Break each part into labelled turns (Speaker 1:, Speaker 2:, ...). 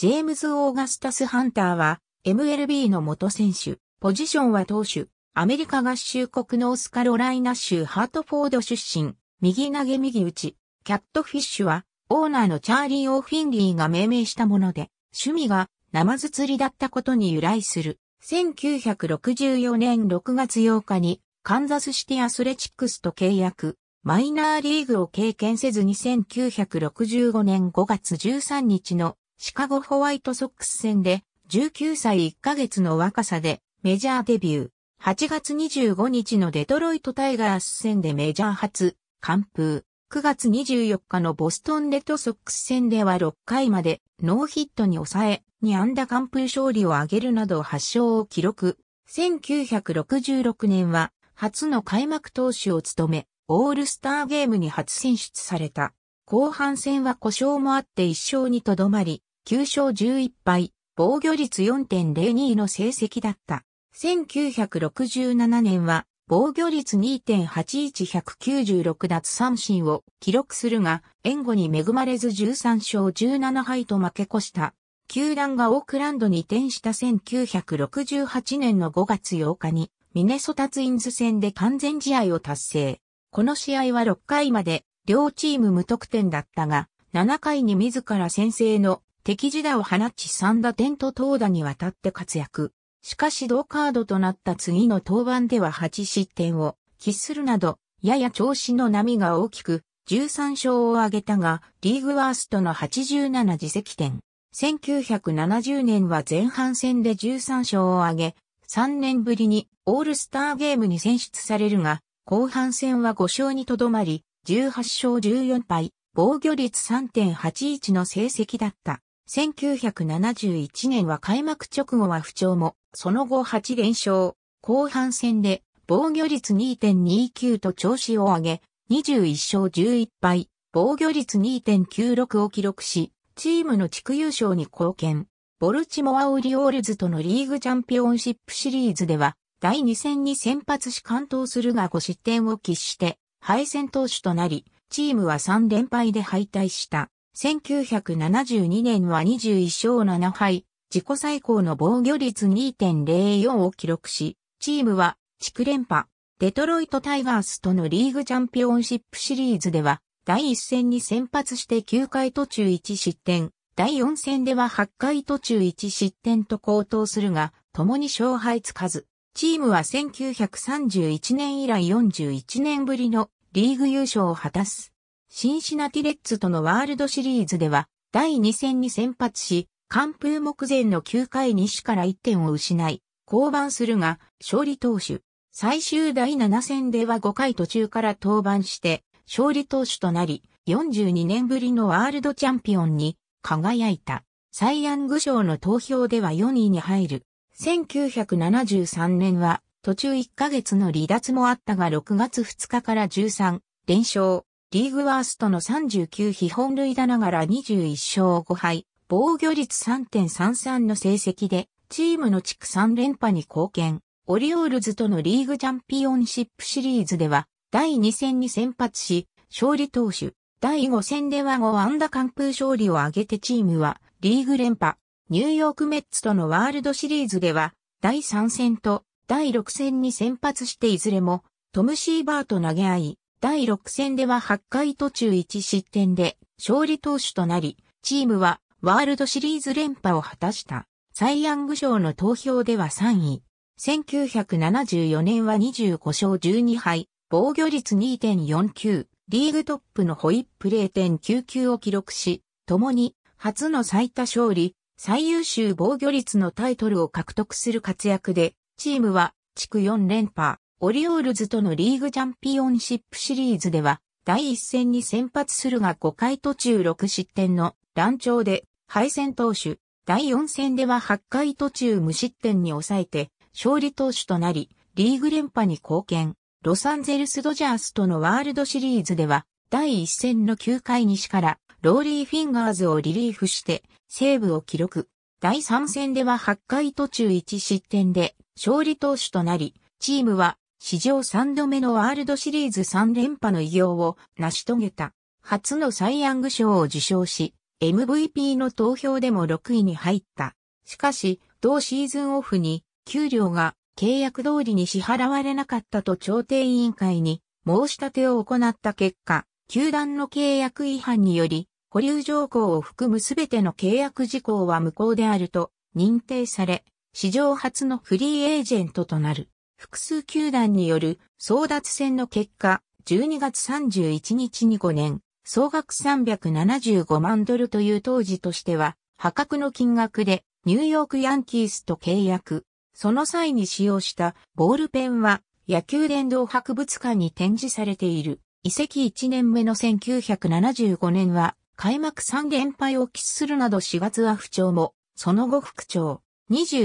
Speaker 1: ジェームズ・オーガスタス・ハンターは MLB の元選手、ポジションは投手、アメリカ合衆国ノースカロライナ州ハートフォード出身、右投げ右打ち、キャットフィッシュはオーナーのチャーリー・オー・フィンリーが命名したもので、趣味がナマズ釣りだったことに由来する。1964年6月8日にカンザスシティアスレチックスと契約。マイナーリーグを経験せずに1965年5月13日のシカゴホワイトソックス戦で19歳1ヶ月の若さでメジャーデビュー。8月25日のデトロイトタイガース戦でメジャー初、完封。9月24日のボストンレッドソックス戦では6回までノーヒットに抑え、2安打完封勝利を挙げるなど8勝を記録。1966年は初の開幕投手を務め、オールスターゲームに初選出された。後半戦は故障もあって1勝にとどまり、9勝11敗、防御率4.02の成績だった。1967年は、防御率2.81196奪三振を記録するが、援護に恵まれず13勝17敗と負け越した。球団がオークランドに転した1968年の5月8日に、ミネソタツインズ戦で完全試合を達成。この試合は6回まで、両チーム無得点だったが、7回に自ら先制の敵時打を放ち3打点と投打にわたって活躍。しかし同カードとなった次の登板では8失点を喫するなど、やや調子の波が大きく、13勝を挙げたが、リーグワーストの87自責点。1970年は前半戦で13勝を挙げ、3年ぶりにオールスターゲームに選出されるが、後半戦は5勝にとどまり、18勝14敗、防御率3.81の成績だった。1971年は開幕直後は不調も、その後8連勝、後半戦で防御率2.29と調子を上げ、21勝11敗、防御率2.96を記録し、チームの地区優勝に貢献。ボルチモア・オリオールズとのリーグチャンピオンシップシリーズでは、第2戦に先発し完投するが5失点を喫して、敗戦投手となり、チームは3連敗で敗退した。1972年は21勝7敗、自己最高の防御率2.04を記録し、チームは地区連覇、デトロイトタイガースとのリーグチャンピオンシップシリーズでは、第1戦に先発して9回途中1失点、第4戦では8回途中1失点と高騰するが、共に勝敗つかず、チームは1931年以来41年ぶりのリーグ優勝を果たす。シンシナティレッツとのワールドシリーズでは、第2戦に先発し、完封目前の9回西から1点を失い、降板するが、勝利投手。最終第7戦では5回途中から登板して、勝利投手となり、42年ぶりのワールドチャンピオンに輝いた。サイ・ヤング賞の投票では4位に入る。1973年は途中1ヶ月の離脱もあったが6月2日から13連勝、リーグワーストの39被本塁打ながら21勝5敗、防御率3.33の成績で、チームの地区3連覇に貢献。オリオールズとのリーグチャンピオンシップシリーズでは、第2戦に先発し、勝利投手。第5戦では5安打完封勝利を挙げてチームは、リーグ連覇。ニューヨークメッツとのワールドシリーズでは、第3戦と第6戦に先発していずれも、トム・シーバーと投げ合い、第6戦では8回途中1失点で勝利投手となり、チームはワールドシリーズ連覇を果たした。サイ・ヤング賞の投票では3位。1974年は25勝12敗、防御率2.49、リーグトップのホイップ0.99を記録し、共に初の最多勝利、最優秀防御率のタイトルを獲得する活躍で、チームは地区4連覇、オリオールズとのリーグチャンピオンシップシリーズでは、第1戦に先発するが5回途中6失点の乱調で、敗戦投手、第4戦では8回途中無失点に抑えて、勝利投手となり、リーグ連覇に貢献。ロサンゼルスドジャースとのワールドシリーズでは、第1戦の9回西から、ローリーフィンガーズをリリーフして、セーブを記録。第3戦では8回途中1失点で、勝利投手となり、チームは史上3度目のワールドシリーズ3連覇の偉業を成し遂げた。初のサイ・ヤング賞を受賞し、MVP の投票でも6位に入った。しかし、同シーズンオフに、給料が契約通りに支払われなかったと調停委員会に申し立てを行った結果、球団の契約違反により、保留条項を含むすべての契約事項は無効であると認定され、史上初のフリーエージェントとなる。複数球団による争奪戦の結果、12月31日に5年、総額375万ドルという当時としては、破格の金額でニューヨークヤンキースと契約。その際に使用したボールペンは野球殿堂博物館に展示されている。遺跡1年目の1975年は開幕3連敗を喫するなど4月は不調も、その後復調、23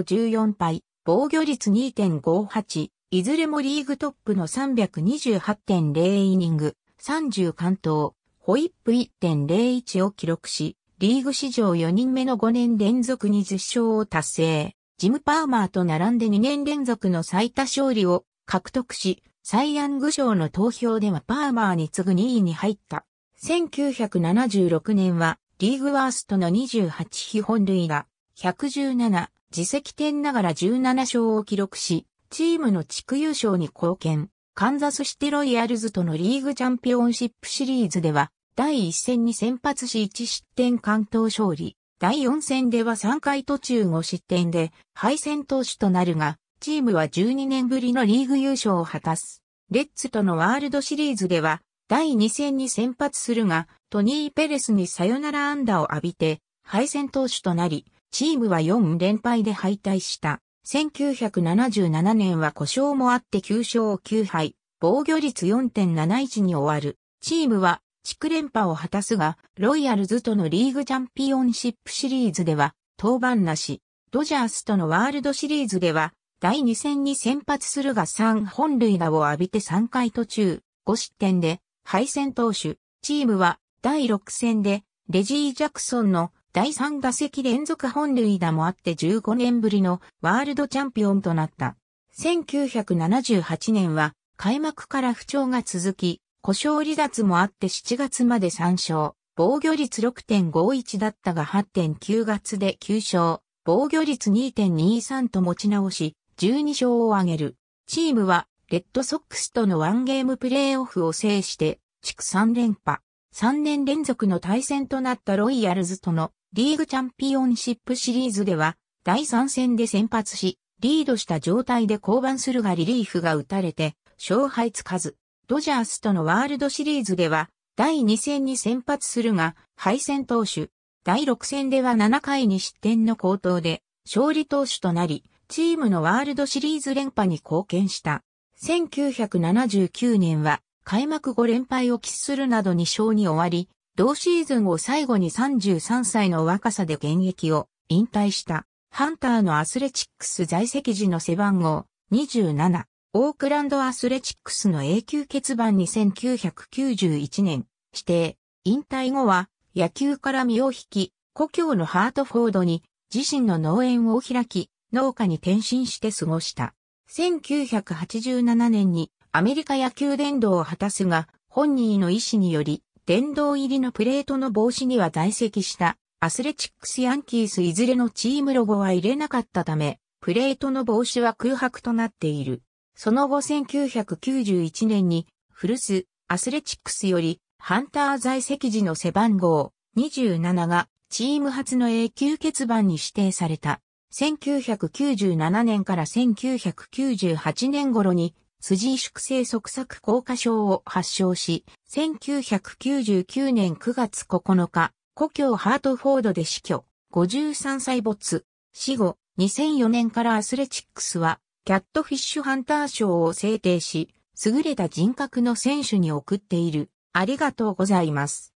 Speaker 1: 勝14敗、防御率2.58、いずれもリーグトップの328.0イニング、30完投、ホイップ1.01を記録し、リーグ史上4人目の5年連続1 0勝を達成。ジム・パーマーと並んで2年連続の最多勝利を獲得し、サイ・ヤング賞の投票ではパーマーに次ぐ2位に入った。1976年はリーグワーストの28被本塁打、117、自責点ながら17勝を記録し、チームの地区優勝に貢献。カンザスシティロイヤルズとのリーグチャンピオンシップシリーズでは、第1戦に先発し1失点関東勝利。第4戦では3回途中5失点で敗戦投手となるが、チームは12年ぶりのリーグ優勝を果たす。レッツとのワールドシリーズでは、第2戦に先発するが、トニー・ペレスにサヨナラ安打を浴びて、敗戦投手となり、チームは4連敗で敗退した。1977年は故障もあって9勝9敗、防御率4.71に終わる。チームは地区連覇を果たすが、ロイヤルズとのリーグチャンピオンシップシリーズでは登板なし、ドジャースとのワールドシリーズでは第2戦に先発するが3本塁打を浴びて3回途中、5失点で敗戦投手、チームは第6戦でレジー・ジャクソンの第3打席連続本塁打もあって15年ぶりのワールドチャンピオンとなった。1978年は開幕から不調が続き、故障離脱もあって7月まで3勝、防御率6.51だったが8.9月で9勝、防御率2.23と持ち直し、12勝を挙げる。チームは、レッドソックスとのワンゲームプレーオフを制して、地区3連覇。3年連続の対戦となったロイヤルズとのリーグチャンピオンシップシリーズでは、第3戦で先発し、リードした状態で降板するがリリーフが打たれて、勝敗つかず、ドジャースとのワールドシリーズでは、第2戦に先発するが、敗戦投手。第6戦では7回に失点の好投で、勝利投手となり、チームのワールドシリーズ連覇に貢献した。1979年は、開幕5連敗を喫するなど2勝に終わり、同シーズンを最後に33歳の若さで現役を引退したハンターのアスレチックス在籍時の背番号27、オークランドアスレチックスの永久欠番に1991年指定、引退後は野球から身を引き、故郷のハートフォードに自身の農園を開き、農家に転身して過ごした。1987年にアメリカ野球伝道を果たすが、本人の意思により殿堂入りのプレートの帽子には在籍したアスレチックスヤンキースいずれのチームロゴは入れなかったため、プレートの帽子は空白となっている。その後1991年に古巣アスレチックスよりハンター在籍時の背番号27がチーム初の永久欠番に指定された。1997年から1998年頃に筋萎縮性側索硬化症を発症し、1999年9月9日、故郷ハートフォードで死去、53歳没、死後、2004年からアスレチックスは、キャットフィッシュハンター賞を制定し、優れた人格の選手に送っている。ありがとうございます。